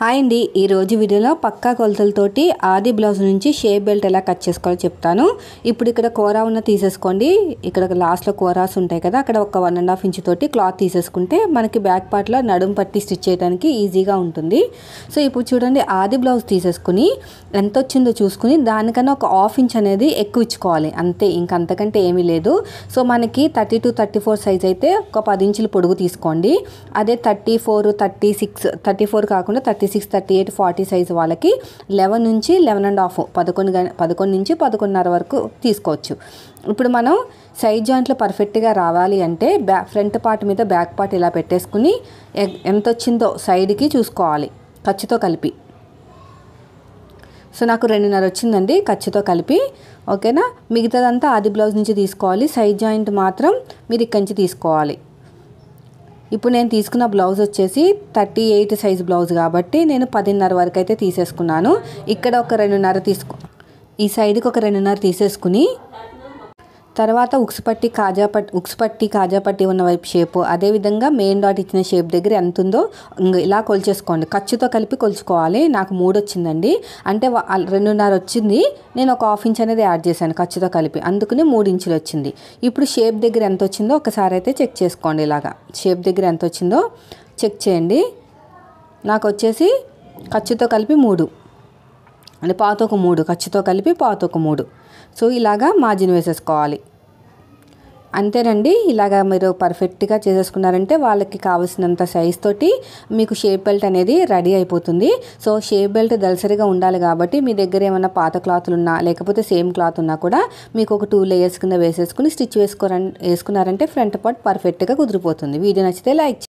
hi అండి ఈరోజు వీడియోలో పక్కా కొలతలతోటి ఆది బ్లౌజ్ నుంచి షేప్ బెల్ట్ ఎలా కట్ చేసుకోవాలో చెప్తాను ఇప్పుడు ఇక్కడ కూర ఉన్న తీసేసుకోండి ఇక్కడ లాస్ట్లో కూరాస్ ఉంటాయి కదా అక్కడ ఒక వన్ అండ్ హాఫ్ ఇంచ్ తోటి క్లాత్ తీసేసుకుంటే మనకి బ్యాక్ పార్ట్లో నడుము పట్టి స్టిచ్ చేయడానికి ఈజీగా ఉంటుంది సో ఇప్పుడు చూడండి ఆది బ్లౌజ్ తీసేసుకుని ఎంత వచ్చిందో చూసుకుని దానికన్నా ఒక హాఫ్ ఇంచ్ అనేది ఎక్కువ ఇచ్చుకోవాలి అంతే ఇంకంతకంటే ఏమీ లేదు సో మనకి thirty to thirty four size అయితే ఒక పది ఇంచులు పొడుగు తీసుకోండి అదే thirty four thirty six thirty four కాకుండా thirty six thirty eight forty size వాళ్ళకి లెవెన్ నుంచి లెవెన్ అండ్ హాఫ్ పదకొండు పదకొండు నుంచి పదకొండున్నర వరకు తీసుకోవచ్చు ఇప్పుడు మనం సైడ్ జాయింట్లు పర్ఫెక్ట్గా రావాలి అంటే బ్యా ఫ్రంట్ పార్ట్ మీద బ్యాక్ పార్ట్ ఇలా పెట్టేసుకుని ఎంత వచ్చిందో సైడ్కి చూసుకోవాలి ఖర్చుతో కలిపి సో నాకు రెండున్నర వచ్చిందండి ఖర్చుతో కలిపి ఓకేనా మిగతాదంతా ఆది బ్లౌజ్ నుంచి తీసుకోవాలి సైడ్ జాయింట్ మాత్రం మీరు ఇక్కడి నుంచి తీసుకోవాలి ఇప్పుడు నేను తీసుకున్న బ్లౌజ్ వచ్చేసి థర్టీ ఎయిట్ సైజ్ బ్లౌజ్ కాబట్టి నేను పదిన్నర వరకు అయితే తీసేసుకున్నాను ఇక్కడ ఒక రెండున్నర తీసుకు ఈ సైడ్కి ఒక రెండున్నర తీసేసుకుని తర్వాత ఉక్సుపట్టి కాజా పట్టి ఉక్సుపట్టి కాజా పట్టి ఉన్న వైపు షేపు అదేవిధంగా మెయిన్ డాట్ ఇచ్చిన షేప్ దగ్గర ఎంత ఉందో ఇలా కొలిచేసుకోండి ఖర్చుతో కలిపి కొలుచుకోవాలి నాకు మూడు వచ్చిందండి అంటే రెండున్నర వచ్చింది నేను ఒక హాఫ్ ఇంచ్ అనేది యాడ్ చేశాను ఖర్చుతో కలిపి అందుకని మూడు ఇంచులు వచ్చింది ఇప్పుడు షేప్ దగ్గర ఎంత వచ్చిందో ఒకసారి అయితే చెక్ చేసుకోండి ఇలాగా షేప్ దగ్గర ఎంత వచ్చిందో చెక్ చేయండి నాకు వచ్చేసి ఖర్చుతో కలిపి మూడు అంటే ఒక మూడు ఖర్చుతో కలిపి పాత ఒక మూడు సో ఇలాగా మార్జిన్ వేసేసుకోవాలి అంతేనండి ఇలాగ మీరు పర్ఫెక్ట్గా చేసేసుకున్నారంటే వాళ్ళకి కావాల్సినంత సైజ్ తోటి మీకు షేప్ బెల్ట్ అనేది రెడీ అయిపోతుంది సో షేప్ బెల్ట్ దలసరిగా ఉండాలి కాబట్టి మీ దగ్గర ఏమైనా పాత క్లాత్లు ఉన్నా లేకపోతే సేమ్ క్లాత్ ఉన్నా కూడా మీకు ఒక టూ లేయర్స్ కింద వేసేసుకుని స్టిచ్ వేసుకోరం వేసుకున్నారంటే ఫ్రంట్ పార్ట్ పర్ఫెక్ట్గా కుదిరిపోతుంది వీడియో నచ్చితే లైక్